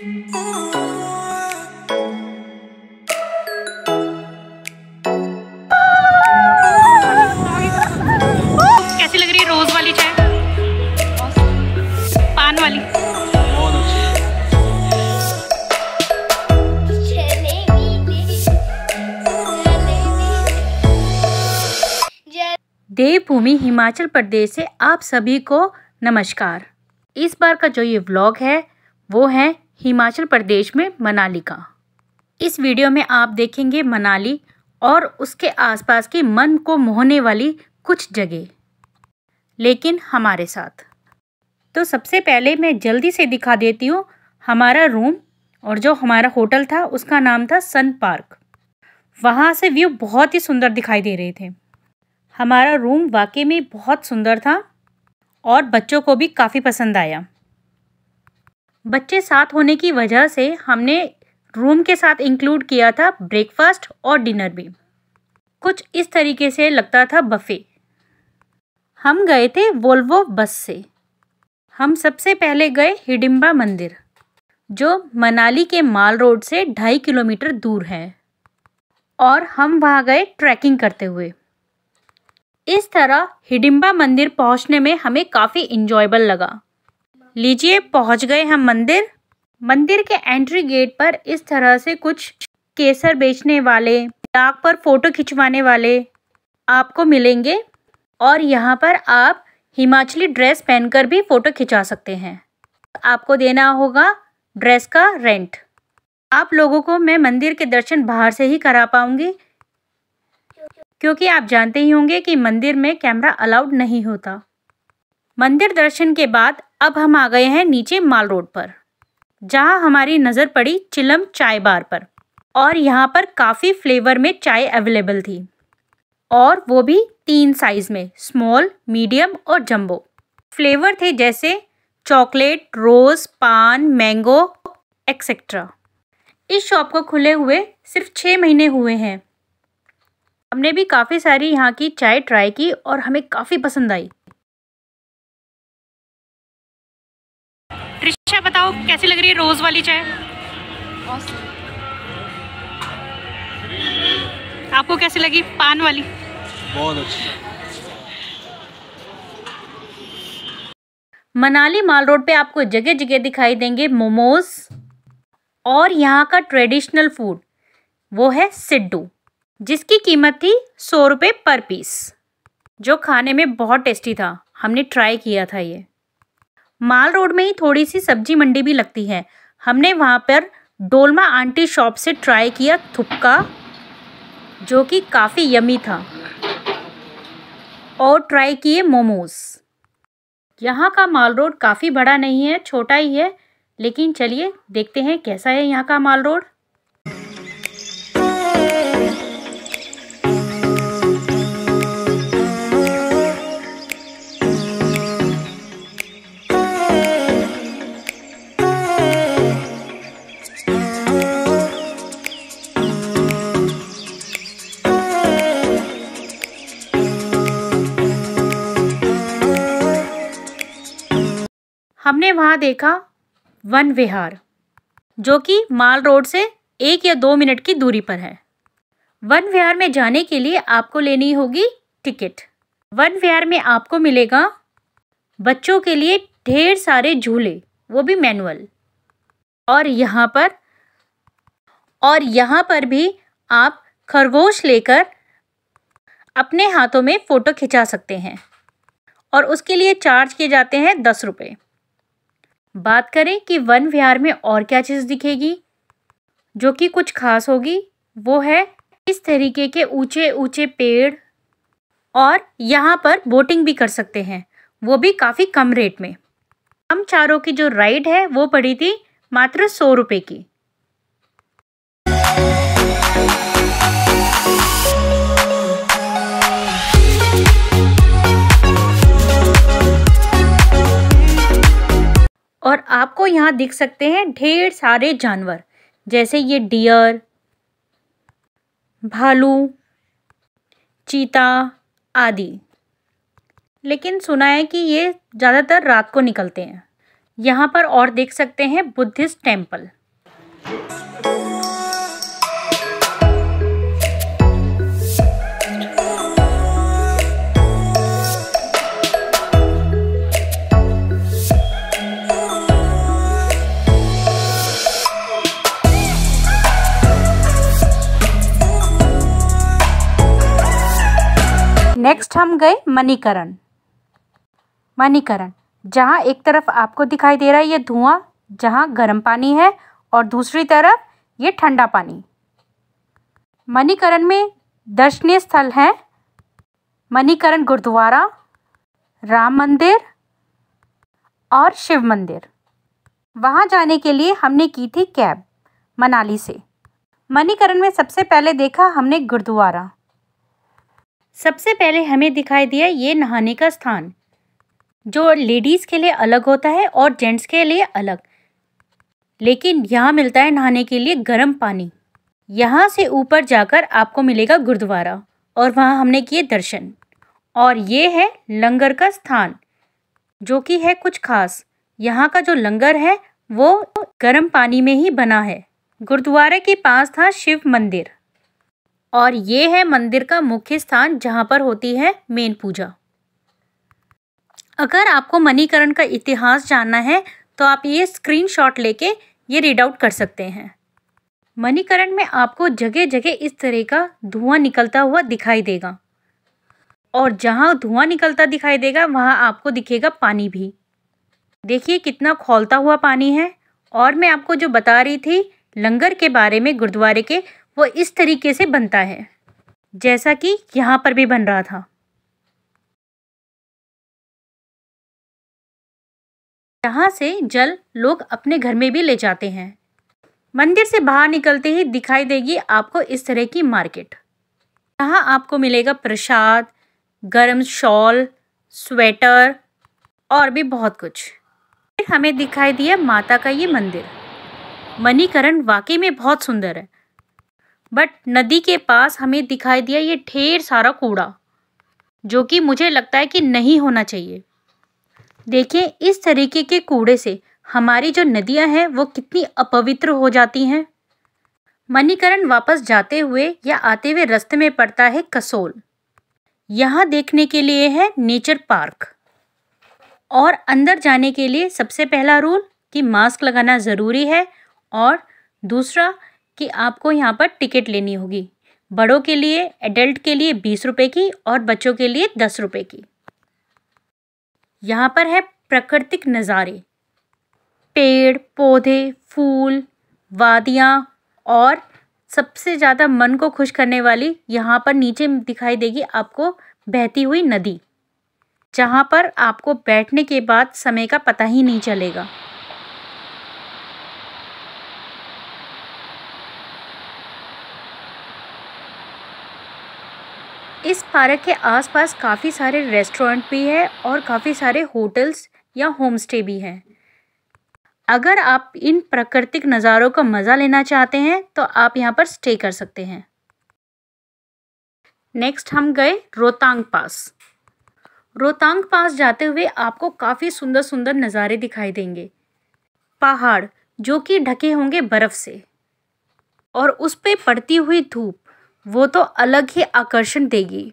कैसी लग रही है देवभूमि हिमाचल प्रदेश से आप सभी को नमस्कार इस बार का जो ये व्लॉग है वो है हिमाचल प्रदेश में मनाली का इस वीडियो में आप देखेंगे मनाली और उसके आसपास की मन को मोहने वाली कुछ जगह लेकिन हमारे साथ तो सबसे पहले मैं जल्दी से दिखा देती हूँ हमारा रूम और जो हमारा होटल था उसका नाम था सन पार्क वहाँ से व्यू बहुत ही सुंदर दिखाई दे रहे थे हमारा रूम वाकई में बहुत सुंदर था और बच्चों को भी काफ़ी पसंद आया बच्चे साथ होने की वजह से हमने रूम के साथ इंक्लूड किया था ब्रेकफास्ट और डिनर भी कुछ इस तरीके से लगता था बफ़े हम गए थे वोल्वो बस से हम सबसे पहले गए हिडिम्बा मंदिर जो मनाली के माल रोड से ढाई किलोमीटर दूर है और हम वहाँ गए ट्रैकिंग करते हुए इस तरह हिडिम्बा मंदिर पहुँचने में हमें काफ़ी इन्जॉयबल लगा लीजिए पहुंच गए हम मंदिर मंदिर के एंट्री गेट पर इस तरह से कुछ केसर बेचने वाले डाक पर फोटो खिंचवाने वाले आपको मिलेंगे और यहाँ पर आप हिमाचली ड्रेस पहनकर भी फ़ोटो खिंचा सकते हैं आपको देना होगा ड्रेस का रेंट आप लोगों को मैं मंदिर के दर्शन बाहर से ही करा पाऊंगी क्योंकि आप जानते ही होंगे कि मंदिर में कैमरा अलाउड नहीं होता मंदिर दर्शन के बाद अब हम आ गए हैं नीचे माल रोड पर जहाँ हमारी नज़र पड़ी चिलम चाय बार पर और यहाँ पर काफ़ी फ्लेवर में चाय अवेलेबल थी और वो भी तीन साइज़ में स्मॉल मीडियम और जंबो फ्लेवर थे जैसे चॉकलेट रोज़ पान मैंगो एक्सेट्रा इस शॉप को खुले हुए सिर्फ छः महीने हुए हैं हमने भी काफ़ी सारी यहाँ की चाय ट्राई की और हमें काफ़ी पसंद आई त्रिशा बताओ कैसी लग रही है रोज़ वाली चाय आपको कैसी लगी पान वाली बहुत अच्छी मनाली माल रोड पे आपको जगह जगह दिखाई देंगे मोमोज और यहाँ का ट्रेडिशनल फूड वो है सिड्डू जिसकी कीमत थी सौ रुपये पर पीस जो खाने में बहुत टेस्टी था हमने ट्राई किया था ये माल रोड में ही थोड़ी सी सब्जी मंडी भी लगती है हमने वहाँ पर डोलमा आंटी शॉप से ट्राई किया थुपका जो कि काफ़ी यमी था और ट्राई किए मोमोज़ यहाँ का माल रोड काफ़ी बड़ा नहीं है छोटा ही है लेकिन चलिए देखते हैं कैसा है यहाँ का माल रोड हमने वहाँ देखा वन विहार जो कि माल रोड से एक या दो मिनट की दूरी पर है वन विहार में जाने के लिए आपको लेनी होगी टिकट वन विहार में आपको मिलेगा बच्चों के लिए ढेर सारे झूले वो भी मैनुअल और यहाँ पर और यहाँ पर भी आप खरगोश लेकर अपने हाथों में फ़ोटो खिंचा सकते हैं और उसके लिए चार्ज किए जाते हैं दस रुपये बात करें कि वन विहार में और क्या चीज़ दिखेगी जो कि कुछ खास होगी वो है इस तरीके के ऊंचे ऊंचे पेड़ और यहाँ पर बोटिंग भी कर सकते हैं वो भी काफ़ी कम रेट में हम चारों की जो राइड है वो पड़ी थी मात्र सौ रुपये की और आपको यहाँ दिख सकते हैं ढेर सारे जानवर जैसे ये डियर भालू चीता आदि लेकिन सुना है कि ये ज़्यादातर रात को निकलते हैं यहाँ पर और देख सकते हैं बुद्धिस्ट टेम्पल हम गए मणिकरण मणिकरण जहाँ एक तरफ आपको दिखाई दे रहा है ये धुआं जहाँ गर्म पानी है और दूसरी तरफ ये ठंडा पानी मणिकरण में दर्शनीय स्थल हैं मणिकरण गुरुद्वारा राम मंदिर और शिव मंदिर वहाँ जाने के लिए हमने की थी कैब मनाली से मणिकरण में सबसे पहले देखा हमने गुरुद्वारा सबसे पहले हमें दिखाई दिया ये नहाने का स्थान जो लेडीज़ के लिए अलग होता है और जेंट्स के लिए अलग लेकिन यहाँ मिलता है नहाने के लिए गर्म पानी यहाँ से ऊपर जाकर आपको मिलेगा गुरुद्वारा और वहाँ हमने किए दर्शन और ये है लंगर का स्थान जो कि है कुछ खास यहाँ का जो लंगर है वो गर्म पानी में ही बना है गुरुद्वारे के पास था शिव मंदिर और ये है मंदिर का मुख्य स्थान जहाँ पर होती है मेन पूजा अगर आपको मणिकरण का इतिहास जानना है तो आप ये स्क्रीनशॉट लेके ये रीड आउट कर सकते हैं मणिकरण में आपको जगह जगह इस तरह का धुआं निकलता हुआ दिखाई देगा और जहाँ धुआं निकलता दिखाई देगा वहाँ आपको दिखेगा पानी भी देखिए कितना खोलता हुआ पानी है और मैं आपको जो बता रही थी लंगर के बारे में गुरुद्वारे के वो इस तरीके से बनता है जैसा कि यहाँ पर भी बन रहा था यहाँ से जल लोग अपने घर में भी ले जाते हैं मंदिर से बाहर निकलते ही दिखाई देगी आपको इस तरह की मार्केट यहाँ आपको मिलेगा प्रसाद गर्म शॉल स्वेटर और भी बहुत कुछ फिर हमें दिखाई दिया माता का ये मंदिर मणिकरण वाकई में बहुत सुंदर है बट नदी के पास हमें दिखाई दिया ये ढेर सारा कूड़ा जो कि मुझे लगता है कि नहीं होना चाहिए देखिए इस तरीके के कूड़े से हमारी जो नदियां हैं वो कितनी अपवित्र हो जाती हैं मणिकरण वापस जाते हुए या आते हुए रास्ते में पड़ता है कसोल यहाँ देखने के लिए है नेचर पार्क और अंदर जाने के लिए सबसे पहला रूल कि मास्क लगाना ज़रूरी है और दूसरा कि आपको यहाँ पर टिकट लेनी होगी बड़ों के लिए एडल्ट के लिए बीस रुपये की और बच्चों के लिए दस रुपये की यहाँ पर है प्राकृतिक नज़ारे पेड़ पौधे फूल वादियाँ और सबसे ज़्यादा मन को खुश करने वाली यहाँ पर नीचे दिखाई देगी आपको बहती हुई नदी जहाँ पर आपको बैठने के बाद समय का पता ही नहीं चलेगा इस पार्क के आसपास काफ़ी सारे रेस्टोरेंट भी है और काफ़ी सारे होटल्स या होमस्टे भी हैं अगर आप इन प्राकृतिक नज़ारों का मज़ा लेना चाहते हैं तो आप यहाँ पर स्टे कर सकते हैं नेक्स्ट हम गए रोहतांग पास रोहतांग पास जाते हुए आपको काफ़ी सुंदर सुंदर नज़ारे दिखाई देंगे पहाड़ जो कि ढके होंगे बर्फ़ से और उस पर पड़ती हुई धूप वो तो अलग ही आकर्षण देगी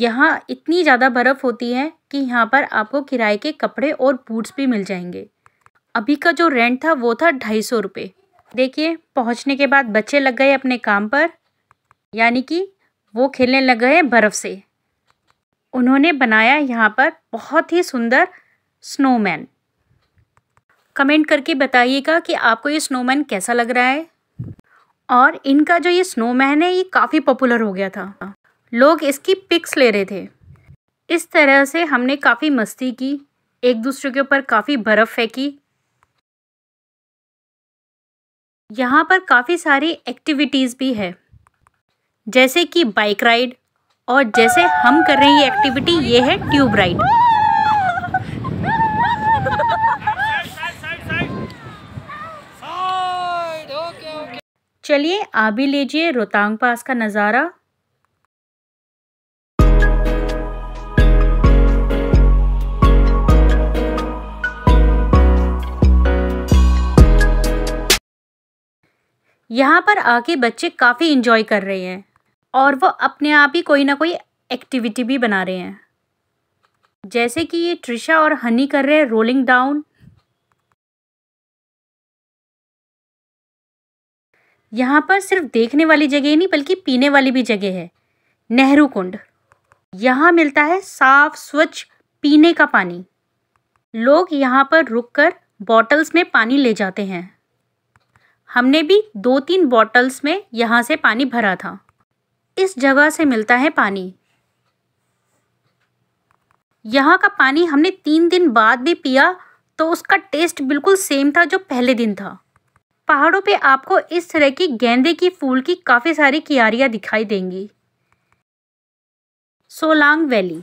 यहाँ इतनी ज़्यादा बर्फ़ होती है कि यहाँ पर आपको किराए के कपड़े और बूट्स भी मिल जाएंगे अभी का जो रेंट था वो था ढाई सौ रुपये देखिए पहुँचने के बाद बच्चे लग गए अपने काम पर यानी कि वो खेलने लग गए बर्फ़ से उन्होंने बनाया यहाँ पर बहुत ही सुंदर स्नोमैन कमेंट करके बताइएगा कि आपको ये स्नोमैन कैसा लग रहा है और इनका जो ये स्नोमैन है ये काफ़ी पॉपुलर हो गया था लोग इसकी पिक्स ले रहे थे इस तरह से हमने काफ़ी मस्ती की एक दूसरे के ऊपर काफ़ी बर्फ़ फेंकी यहाँ पर काफ़ी सारी एक्टिविटीज़ भी है जैसे कि बाइक राइड और जैसे हम कर रहे हैं ये एक्टिविटी ये है ट्यूब राइड चलिए आप भी लीजिए रोहतांग पास का नज़ारा यहाँ पर आके बच्चे काफ़ी इन्जॉय कर रहे हैं और वो अपने आप ही कोई ना कोई एक्टिविटी भी बना रहे हैं जैसे कि ये ट्रिशा और हनी कर रहे हैं रोलिंग डाउन यहाँ पर सिर्फ देखने वाली जगह ही नहीं बल्कि पीने वाली भी जगह है नेहरू कुंड यहाँ मिलता है साफ स्वच्छ पीने का पानी लोग यहाँ पर रुककर बॉटल्स में पानी ले जाते हैं हमने भी दो तीन बॉटल्स में यहाँ से पानी भरा था इस जगह से मिलता है पानी यहाँ का पानी हमने तीन दिन बाद भी पिया तो उसका टेस्ट बिल्कुल सेम था जो पहले दिन था पहाड़ों पे आपको इस तरह की गेंदे की फूल की काफ़ी सारी क्यारियाँ दिखाई देंगी सोलांग वैली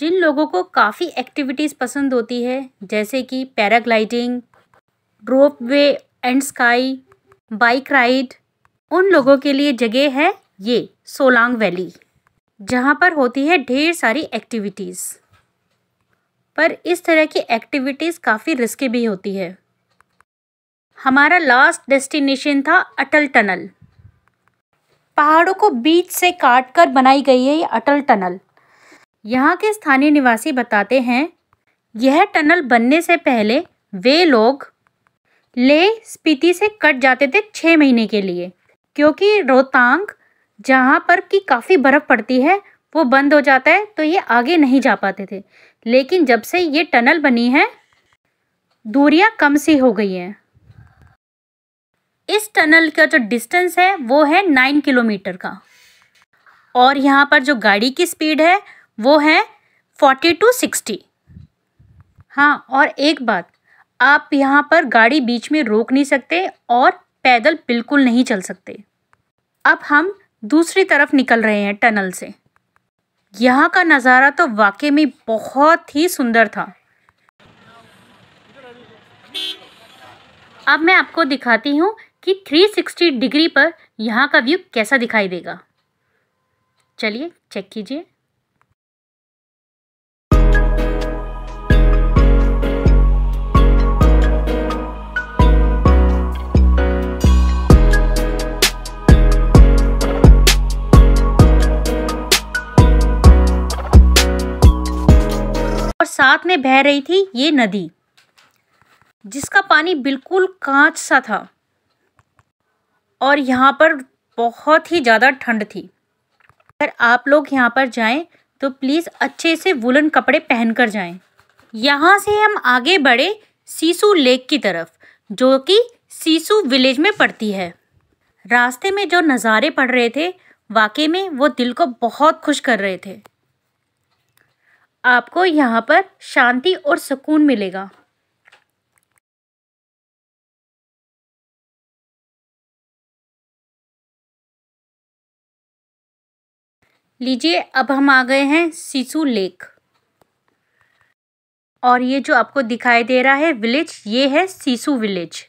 जिन लोगों को काफ़ी एक्टिविटीज़ पसंद होती है जैसे कि paragliding ropeway and sky bike ride उन लोगों के लिए जगह है ये सोलांग वैली जहाँ पर होती है ढेर सारी एक्टिविटीज़ पर इस तरह की एक्टिविटीज़ काफ़ी रिस्की भी होती है हमारा लास्ट डेस्टिनेशन था अटल टनल पहाड़ों को बीच से काट कर बनाई गई है ये अटल टनल यहाँ के स्थानीय निवासी बताते हैं यह टनल बनने से पहले वे लोग ले स्पीति से कट जाते थे छः महीने के लिए क्योंकि रोहतांग जहाँ पर कि काफ़ी बर्फ़ पड़ती है वो बंद हो जाता है तो ये आगे नहीं जा पाते थे लेकिन जब से ये टनल बनी है दूरियाँ कम सी हो गई हैं इस टनल का जो डिस्टेंस है वो है नाइन किलोमीटर का और यहाँ पर जो गाड़ी की स्पीड है वो है फोर्टी टू सिक्सटी हाँ और एक बात आप यहाँ पर गाड़ी बीच में रोक नहीं सकते और पैदल बिल्कुल नहीं चल सकते अब हम दूसरी तरफ निकल रहे हैं टनल से यहाँ का नज़ारा तो वाकई में बहुत ही सुंदर था अब मैं आपको दिखाती हूँ कि 360 डिग्री पर यहाँ का व्यू कैसा दिखाई देगा चलिए चेक कीजिए और साथ में बह रही थी ये नदी जिसका पानी बिल्कुल कांच सा था और यहाँ पर बहुत ही ज़्यादा ठंड थी अगर आप लोग यहाँ पर जाएं तो प्लीज़ अच्छे से वुलन कपड़े पहन कर जाएँ यहाँ से हम आगे बढ़े सीसु लेक की तरफ जो कि सीसु विलेज में पड़ती है रास्ते में जो नज़ारे पड़ रहे थे वाकई में वो दिल को बहुत खुश कर रहे थे आपको यहाँ पर शांति और सुकून मिलेगा लीजिए अब हम आ गए हैं शिशु लेक और ये जो आपको दिखाई दे रहा है विलेज ये है शिशु विलेज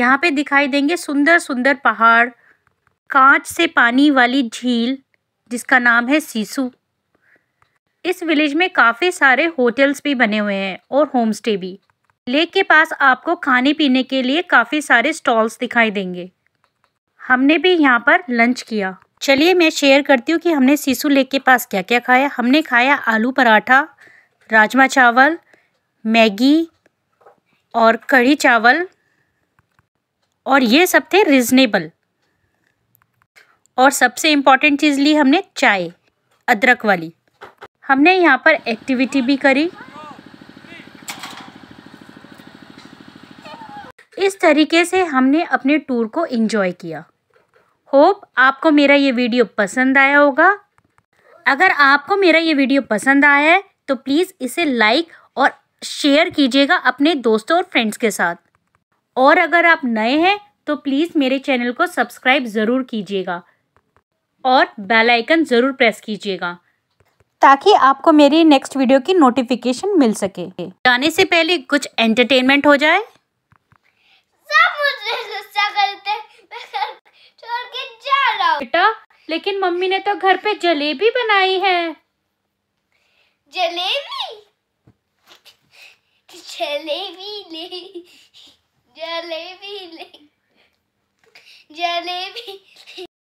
यहाँ पे दिखाई देंगे सुंदर सुंदर पहाड़ कांच से पानी वाली झील जिसका नाम है सीसू इस विलेज में काफ़ी सारे होटल्स भी बने हुए हैं और होम स्टे भी लेक के पास आपको खाने पीने के लिए काफ़ी सारे स्टॉल्स दिखाई देंगे हमने भी यहाँ पर लंच किया चलिए मैं शेयर करती हूँ कि हमने सीसू लेक के पास क्या क्या खाया हमने खाया आलू पराठा राजमा चावल मैगी और कढ़ी चावल और ये सब थे रिजनेबल और सबसे इम्पॉर्टेंट चीज़ ली हमने चाय अदरक वाली हमने यहाँ पर एक्टिविटी भी करी इस तरीके से हमने अपने टूर को इन्जॉय किया होप आपको मेरा ये वीडियो पसंद आया होगा अगर आपको मेरा ये वीडियो पसंद आया है तो प्लीज़ इसे लाइक और शेयर कीजिएगा अपने दोस्तों और फ्रेंड्स के साथ और अगर आप नए हैं तो प्लीज़ मेरे चैनल को सब्सक्राइब ज़रूर कीजिएगा और बेल आइकन ज़रूर प्रेस कीजिएगा ताकि आपको मेरी नेक्स्ट वीडियो की नोटिफिकेशन मिल सके जाने से पहले कुछ एंटरटेनमेंट हो जाए सब मुझे छोड़ के जा रहा हूँ बेटा लेकिन मम्मी ने तो घर पे जलेबी बनाई है जलेबी जलेबी ले जलेबी ले जलेबी